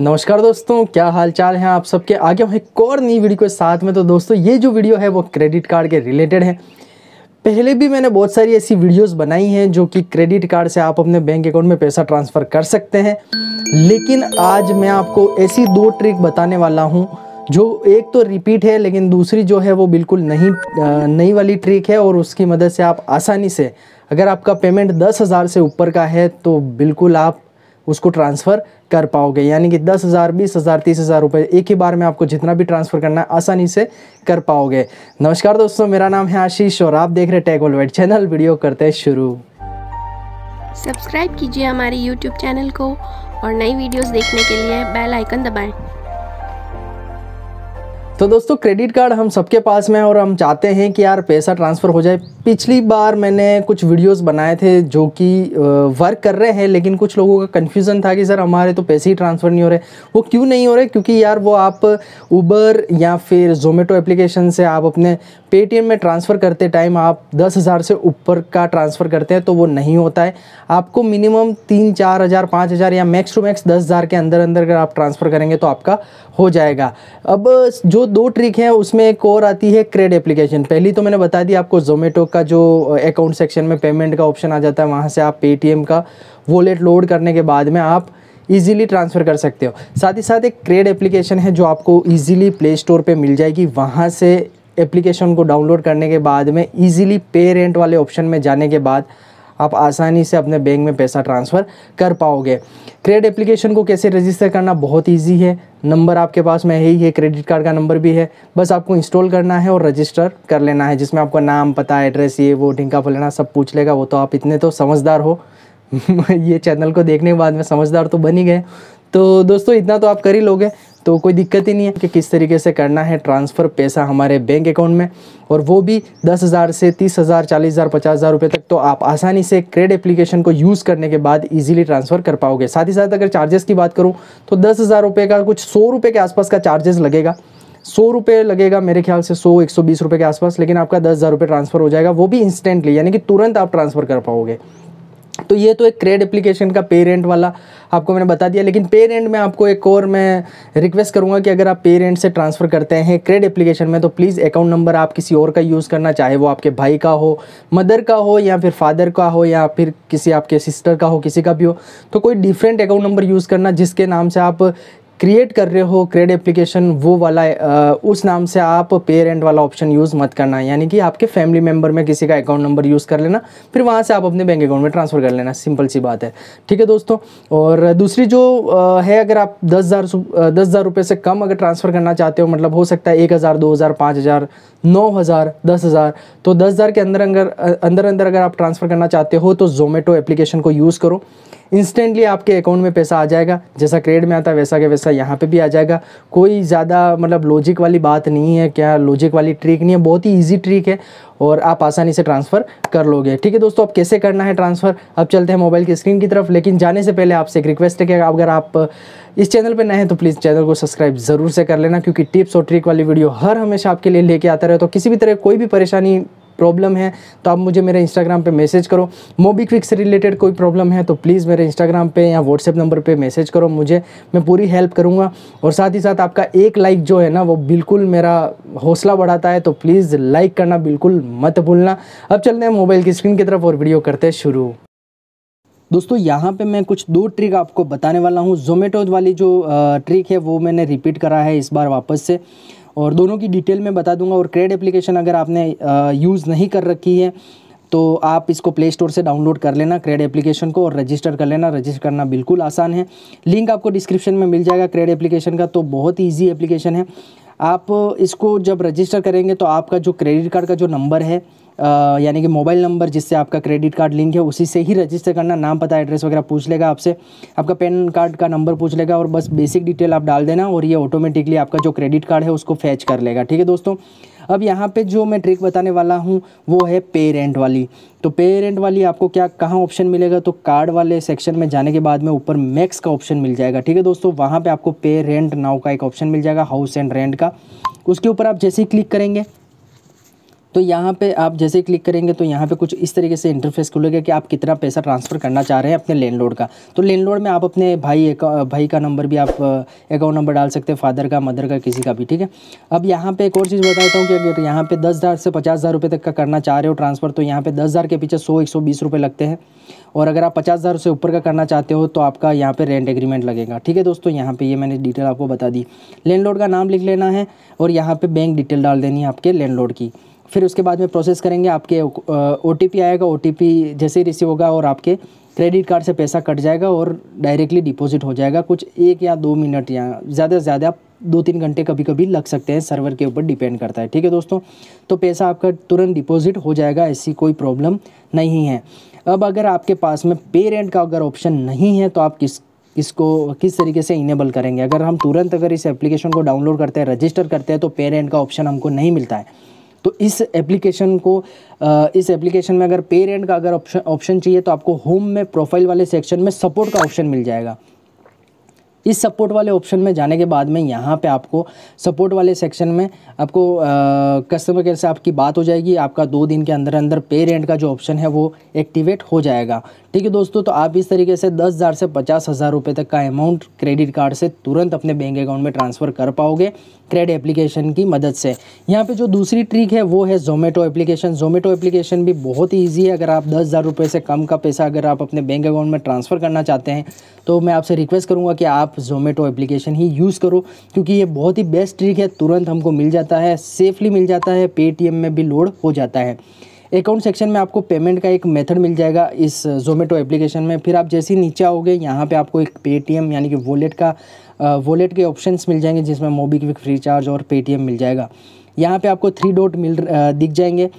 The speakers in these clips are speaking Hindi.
नमस्कार दोस्तों क्या हाल चाल हैं आप सबके आगे हम एक और नई वीडियो के साथ में तो दोस्तों ये जो वीडियो है वो क्रेडिट कार्ड के रिलेटेड है पहले भी मैंने बहुत सारी ऐसी वीडियोस बनाई हैं जो कि क्रेडिट कार्ड से आप अपने बैंक अकाउंट में पैसा ट्रांसफ़र कर सकते हैं लेकिन आज मैं आपको ऐसी दो ट्रिक बताने वाला हूँ जो एक तो रिपीट है लेकिन दूसरी जो है वो बिल्कुल नहीं नई वाली ट्रिक है और उसकी मदद से आप आसानी से अगर आपका पेमेंट दस हज़ार से ऊपर का है तो बिल्कुल आप उसको ट्रांसफ़र कर पाओगे यानी कि दस हज़ार बीस हज़ार तीस हज़ार रुपये एक ही बार में आपको जितना भी ट्रांसफ़र करना है आसानी से कर पाओगे नमस्कार दोस्तों मेरा नाम है आशीष और आप देख रहे हैं वेट चैनल वीडियो करते हैं शुरू सब्सक्राइब कीजिए हमारे यूट्यूब चैनल को और नई वीडियोस देखने के लिए बेल आइकन दबाएं। तो दोस्तों क्रेडिट कार्ड हम सबके पास में है और हम चाहते हैं कि यार पैसा ट्रांसफ़र हो जाए पिछली बार मैंने कुछ वीडियोस बनाए थे जो कि वर्क कर रहे हैं लेकिन कुछ लोगों का कन्फ्यूज़न था कि सर हमारे तो पैसे ही ट्रांसफ़र नहीं हो रहे वो क्यों नहीं हो रहे क्योंकि यार वो आप ऊबर या फिर जोमेटो एप्लीकेशन से आप अपने पेटीएम में ट्रांसफ़र करते टाइम आप दस हज़ार से ऊपर का ट्रांसफ़र करते हैं तो वो नहीं होता है आपको मिनिमम तीन चार हज़ार पाँच हज़ार या मैक्स टू मैक्स दस हज़ार के अंदर अंदर अगर आप ट्रांसफ़र करेंगे तो आपका हो जाएगा अब जो दो ट्रिक है उसमें एक और आती है क्रेड एप्लीकेशन पहली तो मैंने बता दी आपको जोमेटो का जो अकाउंट सेक्शन में पेमेंट का ऑप्शन आ जाता है वहाँ से आप पेटीएम का वॉलेट लोड करने के बाद में आप ईजिली ट्रांसफ़र कर सकते हो साथ ही साथ एक क्रेड एप्लीकेशन है जो आपको ईजिली प्ले स्टोर पर मिल जाएगी वहाँ से एप्लीकेशन को डाउनलोड करने के बाद में ईजिली पे रेंट वाले ऑप्शन में जाने के बाद आप आसानी से अपने बैंक में पैसा ट्रांसफ़र कर पाओगे क्रेडिट एप्लीकेशन को कैसे रजिस्टर करना बहुत ईजी है नंबर आपके पास में है ही है क्रेडिट कार्ड का नंबर भी है बस आपको इंस्टॉल करना है और रजिस्टर कर लेना है जिसमें आपका नाम पता एड्रेस ये वो ढिंका फलना सब पूछ लेगा वो तो आप इतने तो समझदार हो ये चैनल को देखने के बाद में समझदार तो बन ही गए तो दोस्तों इतना तो आप कर ही लोगे तो कोई दिक्कत ही नहीं है कि किस तरीके से करना है ट्रांसफ़र पैसा हमारे बैंक अकाउंट में और वो भी दस हज़ार से तीस हज़ार चालीस हज़ार पचास हज़ार रुपये तक तो आप आसानी से क्रेड एप्लीकेशन को यूज़ करने के बाद इजीली ट्रांसफ़र कर पाओगे साथ ही साथ अगर चार्जेस की बात करूँ तो दस हज़ार रुपये का कुछ सौ रुपये के आसपास का चार्जेस लगेगा सौ रुपये लगेगा मेरे ख्याल से सौ एक सौ बीस रुपये के आसपास लेकिन आपका दस हज़ार रुपये ट्रांसफ़र हो जाएगा वो भी इंस्टेंटली यानी कि तुरंत आप ट्रांसफ़र कर पाओगे तो ये तो एक क्रेड एप्लीकेशन का पेरेंट वाला आपको मैंने बता दिया लेकिन पेरेंट में आपको एक और मैं रिक्वेस्ट करूँगा कि अगर आप पेरेंट से ट्रांसफ़र करते हैं क्रेड एप्लीकेशन में तो प्लीज़ अकाउंट नंबर आप किसी और का यूज़ करना चाहे वो आपके भाई का हो मदर का हो या फिर फादर का हो या फिर किसी आपके सिस्टर का हो किसी का भी हो तो कोई डिफरेंट अकाउंट नंबर यूज़ करना जिसके नाम से आप क्रिएट कर रहे हो क्रेड एप्लीकेशन वो वाला आ, उस नाम से आप पेरेंट वाला ऑप्शन यूज़ मत करना यानी कि आपके फैमिली मेम्बर में किसी का अकाउंट नंबर यूज़ कर लेना फिर वहाँ से आप अपने बैंक अकाउंट में ट्रांसफ़र कर लेना सिंपल सी बात है ठीक है दोस्तों और दूसरी जो आ, है अगर आप दस हज़ार दस हज़ार रुपये से कम अगर ट्रांसफ़र करना चाहते हो मतलब हो सकता है एक हज़ार दो हज़ार पाँच हज़ार नौ हज़ार दस हज़ार तो दस हज़ार के अंदर अंदर अंदर अंदर अगर आप ट्रांसफ़र करना चाहते हो तो जोमेटो एप्लीकेशन को यूज़ करो इंस्टेंटली आपके अकाउंट में पैसा आ जाएगा जैसा क्रेडिट में आता है वैसा के वैसा यहाँ पे भी आ जाएगा कोई ज़्यादा मतलब लॉजिक वाली बात नहीं है क्या लॉजिक वाली ट्रिक नहीं है बहुत ही ईजी ट्रिक है और आप आसानी से ट्रांसफ़र कर लोगे ठीक है दोस्तों अब कैसे करना है ट्रांसफ़र अब चलते हैं मोबाइल की स्क्रीन की तरफ लेकिन जाने से पहले आपसे एक रिक्वेस्ट है कि अगर आप इस चैनल पर नए हैं तो प्लीज़ चैनल को सब्सक्राइब ज़रूर से कर लेना क्योंकि टिप्स और ट्रिक वाली वीडियो हर हमेशा आपके लिए लेके आता रहे तो किसी भी तरह कोई भी परेशानी प्रॉब्लम है तो आप मुझे मेरे इंस्टाग्राम पे मैसेज करो मोबीक्विक से रिलेटेड कोई प्रॉब्लम है तो प्लीज़ मेरे इंस्टाग्राम पे या व्हाट्सएप नंबर पे मैसेज करो मुझे मैं पूरी हेल्प करूँगा और साथ ही साथ आपका एक लाइक जो है ना वो बिल्कुल मेरा हौसला बढ़ाता है तो प्लीज़ लाइक करना बिल्कुल मत भूलना अब चलते हैं मोबाइल की स्क्रीन की तरफ और वीडियो करते हैं शुरू दोस्तों यहाँ पे मैं कुछ दो ट्रिक आपको बताने वाला हूँ जोमेटो वाली जो ट्रिक है वो मैंने रिपीट करा है इस बार वापस से और दोनों की डिटेल में बता दूंगा और क्रेड एप्लीकेशन अगर आपने यूज़ नहीं कर रखी है तो आप इसको प्ले स्टोर से डाउनलोड कर लेना क्रेड एप्लीकेशन को और रजिस्टर कर लेना रजिस्टर करना बिल्कुल आसान है लिंक आपको डिस्क्रिप्शन में मिल जाएगा क्रेड एप्लीकेशन का तो बहुत ही ईजी एप्लीकेशन है आप इसको जब रजिस्टर करेंगे तो आपका जो क्रेडिट कार्ड का जो नंबर है यानी कि मोबाइल नंबर जिससे आपका क्रेडिट कार्ड लिंक है उसी से ही रजिस्टर करना नाम पता एड्रेस वगैरह पूछ लेगा आपसे आपका पैन कार्ड का नंबर पूछ लेगा और बस बेसिक डिटेल आप डाल देना और ये ऑटोमेटिकली आपका जो क्रेडिट कार्ड है उसको फैच कर लेगा ठीक है दोस्तों अब यहाँ पे जो मैं ट्रिक बताने वाला हूँ वो है पेरेंट वाली तो पेरेंट वाली आपको क्या कहाँ ऑप्शन मिलेगा तो कार्ड वाले सेक्शन में जाने के बाद में ऊपर मैक्स का ऑप्शन मिल जाएगा ठीक है दोस्तों वहाँ पे आपको पे रेंट नाव का एक ऑप्शन मिल जाएगा हाउस एंड रेंट का उसके ऊपर आप जैसे ही क्लिक करेंगे तो यहाँ पे आप जैसे क्लिक करेंगे तो यहाँ पे कुछ इस तरीके से इंटरफेस खुलेगा कि आप कितना पैसा ट्रांसफ़र करना चाह रहे हैं अपने लैंड का तो लैंड में आप अपने भाई भाई का नंबर भी आप अकाउंट नंबर डाल सकते हैं फादर का मदर का किसी का भी ठीक है अब यहाँ पे एक और चीज़ बताता हूँ कि अगर यहाँ पे दस हज़ार से पचास हज़ार रुपये तक का करना चाह रहे हो ट्रांसफ़र तो यहाँ पे दस हज़ार के पीछे सौ एक सौ बीस रुपये लगते हैं और अगर आप पचास हज़ार से ऊपर का करना चाहते हो तो आपका यहाँ पर रेंट एग्रीमेंट लगेगा ठीक है दोस्तों यहाँ पर ये मैंने डिटेल आपको बता दी लैंड का नाम लिख लेना है और यहाँ पर बैंक डिटेल डाल देनी है आपके लैंड की फिर उसके बाद में प्रोसेस करेंगे आपके ओ आएगा ओ जैसे ही रिसीव होगा और आपके क्रेडिट कार्ड से पैसा कट जाएगा और डायरेक्टली डिपॉजिट हो जाएगा कुछ एक या दो मिनट या ज़्यादा से ज़्यादा दो तीन घंटे कभी कभी लग सकते हैं सर्वर के ऊपर डिपेंड करता है ठीक है दोस्तों तो पैसा आपका तुरंत डिपॉजिट हो जाएगा ऐसी कोई प्रॉब्लम नहीं है अब अगर आपके पास में पेरेंट का अगर ऑप्शन नहीं है तो आप किस इसको किस तरीके से इनेबल करेंगे अगर हम तुरंत अगर इस एप्लीकेशन को डाउनलोड करते हैं रजिस्टर करते हैं तो पेरेंट का ऑप्शन हमको नहीं मिलता है तो इस एप्लीकेशन को इस एप्लीकेशन में अगर पे रेंट का अगर ऑप्शन ऑप्शन चाहिए तो आपको होम में प्रोफाइल वाले सेक्शन में सपोर्ट का ऑप्शन मिल जाएगा इस सपोर्ट वाले ऑप्शन में जाने के बाद में यहाँ पे आपको सपोर्ट वाले सेक्शन में आपको कस्टमर केयर से आपकी बात हो जाएगी आपका दो दिन के अंदर अंदर पे रेंट का जो ऑप्शन है वो एक्टिवेट हो जाएगा ठीक है दोस्तों तो आप इस तरीके से दस हज़ार से पचास हज़ार रुपये तक का अमाउंट क्रेडिट कार्ड से तुरंत अपने बैंक अकाउंट में ट्रांसफ़र कर पाओगे क्रेड एप्लीकेशन की मदद से यहाँ पे जो दूसरी ट्रिक है वो है जोमेटो एप्लीकेशन जोमेटो एप्लीकेशन भी बहुत ही ईजी है अगर आप दस हज़ार रुपये से कम का पैसा अगर आप अपने बैंक अकाउंट में ट्रांसफ़र करना चाहते हैं तो मैं आपसे रिक्वेस्ट करूँगा कि आप जोमेटो एप्लीकेशन ही यूज़ करो क्योंकि ये बहुत ही बेस्ट ट्रिक है तुरंत हमको मिल जाता है सेफली मिल जाता है पेटीएम में भी लोड हो जाता है अकाउंट सेक्शन में आपको पेमेंट का एक मेथड मिल जाएगा इस जोमेटो एप्लीकेशन में फिर आप जैसे ही नीचे आओगे यहाँ पे आपको एक पेटीएम यानी कि वॉलेट का वॉलेट के ऑप्शंस मिल जाएंगे जिसमें मोबीक्विक फ्रीचार्ज और पेटीएम मिल जाएगा यहाँ पे आपको थ्री डॉट मिल दिख जाएंगे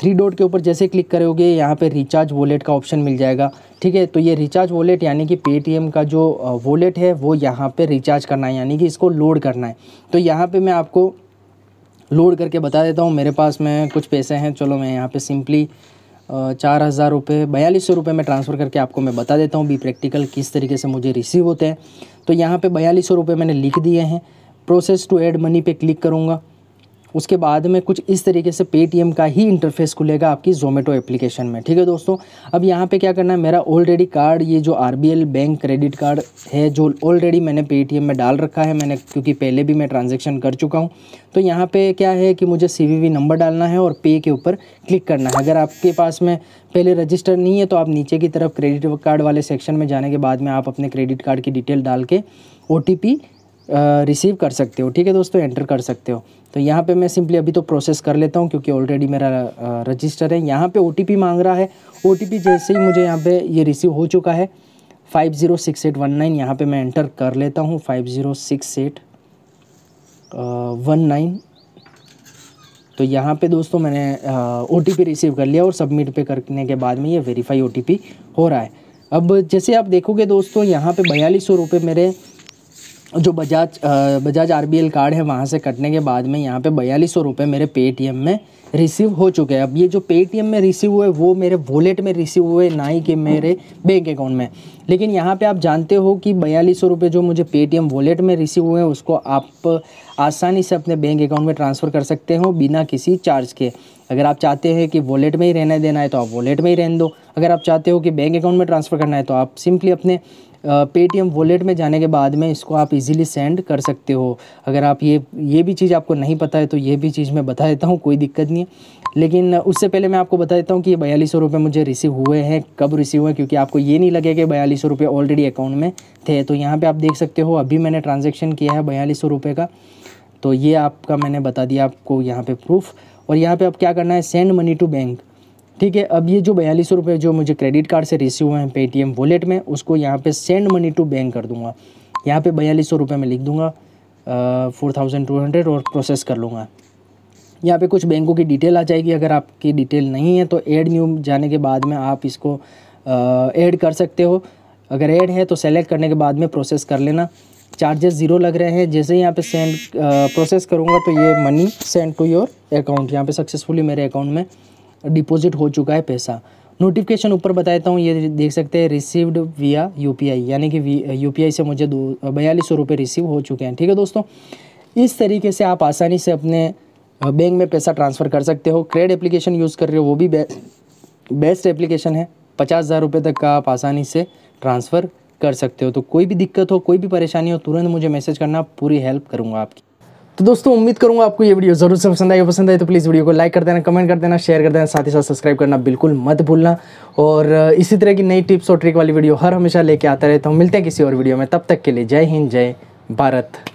थ्री डॉट के ऊपर जैसे क्लिक करोगे यहाँ पे रिचार्ज वॉलेट का ऑप्शन मिल जाएगा ठीक है तो ये रिचार्ज वॉलेट यानी कि पेटीएम का जो वॉलेट है वो यहाँ पे रिचार्ज करना है यानी कि इसको लोड करना है तो यहाँ पे मैं आपको लोड करके बता देता हूँ मेरे पास में कुछ पैसे हैं चलो मैं यहाँ पर सिंपली चार हज़ार रुपये बयालीस सौ रुपये में ट्रांसफ़र करके आपको मैं बता देता हूँ बी प्रैक्टिकल किस तरीके से मुझे रिसीव होते हैं तो यहाँ पे बयालीस सौ रुपये मैंने लिख दिए हैं प्रोसेस टू ऐड मनी पे क्लिक करूँगा उसके बाद में कुछ इस तरीके से पेटीएम का ही इंटरफेस खुलेगा आपकी जोमेटो एप्लीकेशन में ठीक है दोस्तों अब यहाँ पे क्या करना है मेरा ऑलरेडी कार्ड ये जो आर बैंक क्रेडिट कार्ड है जो ऑलरेडी मैंने पेटीएम में डाल रखा है मैंने क्योंकि पहले भी मैं ट्रांजेक्शन कर चुका हूँ तो यहाँ पर क्या है कि मुझे सी नंबर डालना है और पे के ऊपर क्लिक करना है अगर आपके पास में पहले रजिस्टर नहीं है तो आप नीचे की तरफ क्रेडिट कार्ड वाले सेक्शन में जाने के बाद में आप अपने क्रेडिट कार्ड की डिटेल डाल के ओ रिसीव कर सकते हो ठीक है दोस्तों एंटर कर सकते हो तो यहाँ पे मैं सिंपली अभी तो प्रोसेस कर लेता हूँ क्योंकि ऑलरेडी मेरा रजिस्टर है यहाँ पे ओ मांग रहा है ओ जैसे ही मुझे यहाँ पे ये रिसीव हो चुका है five zero six eight one nine यहाँ पर मैं एंटर कर लेता हूँ five zero six eight one nine तो यहाँ पे दोस्तों मैंने ओ रिसीव कर लिया और सबमिट पे करने के बाद में ये वेरीफाई ओ हो रहा है अब जैसे आप देखोगे दोस्तों यहाँ पे बयालीस सौ रुपये मेरे जो बजाज बजाज आर कार्ड है वहाँ से कटने के बाद में यहाँ पे बयालीस सौ रुपये मेरे पेटीएम में रिसीव हो चुके हैं अब ये जो पेटीएम में रिसीव हुए वो मेरे वॉलेट में रिसीव हुए ना ही कि मेरे बैंक अकाउंट में लेकिन यहाँ पे आप जानते हो कि बयालीस सौ रुपये जो मुझे पेटीएम वॉलेट में रिसीव हुए हैं उसको आप आसानी से अपने बैंक अकाउंट में ट्रांसफ़र कर सकते हो बिना किसी चार्ज के अगर आप चाहते हैं कि वॉलेट में ही रहना देना है तो आप वॉलेट में ही रहने दो अगर आप चाहते हो कि बैंक अकाउंट में ट्रांसफ़र करना है तो आप सिंपली अपने पेटीएम वॉलेट में जाने के बाद में इसको आप इजीली सेंड कर सकते हो अगर आप ये ये भी चीज़ आपको नहीं पता है तो ये भी चीज़ मैं बता देता हूँ कोई दिक्कत नहीं है लेकिन उससे पहले मैं आपको बता देता हूँ कि ये बयालीस सौ रुपये मुझे रिसीव हुए हैं कब रिसीव हुए क्योंकि आपको ये नहीं लगे कि बयालीस सौ रुपये ऑलरेडी अकाउंट में थे तो यहाँ पर आप देख सकते हो अभी मैंने ट्रांजेक्शन किया है बयालीस सौ रुपये का तो ये आपका मैंने बता दिया आपको यहाँ पर प्रूफ और यहाँ पर आप क्या करना है सेंड मनी टू बैंक ठीक है अब ये जो बयालीस रुपये जो मुझे क्रेडिट कार्ड से रिसीव हुए हैं पेटीएम वॉलेट में उसको यहाँ पे सेंड मनी टू बैंक कर दूंगा यहाँ पे बयालीस सौ रुपये में लिख दूंगा फोर थाउजेंड टू हंड्रेड और प्रोसेस कर लूँगा यहाँ पे कुछ बैंकों की डिटेल आ जाएगी अगर आपकी डिटेल नहीं है तो एड न्यू जाने के बाद में आप इसको ऐड कर सकते हो अगर ऐड है तो सेलेक्ट करने के बाद में प्रोसेस कर लेना चार्जेस ज़ीरो लग रहे हैं जैसे ही यहाँ पे सेंड प्रोसेस करूँगा तो ये money send to your account यहाँ पे सक्सेसफुली मेरे अकाउंट में डिपॉजिट हो चुका है पैसा नोटिफिकेशन ऊपर बताता हूँ ये देख सकते हैं रिसीव्ड विया यूपीआई यानी कि यूपीआई से मुझे दो बयालीस सौ रुपये रिसीव हो चुके हैं ठीक है दोस्तों इस तरीके से आप आसानी से अपने बैंक में पैसा ट्रांसफ़र कर सकते हो क्रेड एप्लीकेशन यूज़ कर रहे हो वो भी बे, बेस्ट एप्लीकेशन है पचास हज़ार रुपये तक का आप आसानी से ट्रांसफ़र कर सकते हो तो कोई भी दिक्कत हो कोई भी परेशानी हो तुरंत मुझे मैसेज करना पूरी हेल्प करूँगा आपकी तो दोस्तों उम्मीद करूंगा आपको ये वीडियो जरूर से पसंद आई पसंद आए तो प्लीज़ वीडियो को लाइक कर देना कमेंट कर देना शेयर कर देना साथ ही साथ सब्सक्राइब करना बिल्कुल मत भूलना और इसी तरह की नई टिप्स और ट्रिक वाली वीडियो हर हमेशा लेके आता रहता तो हूँ मिलते हैं किसी और वीडियो में तब तक के लिए जय हिंद जय भारत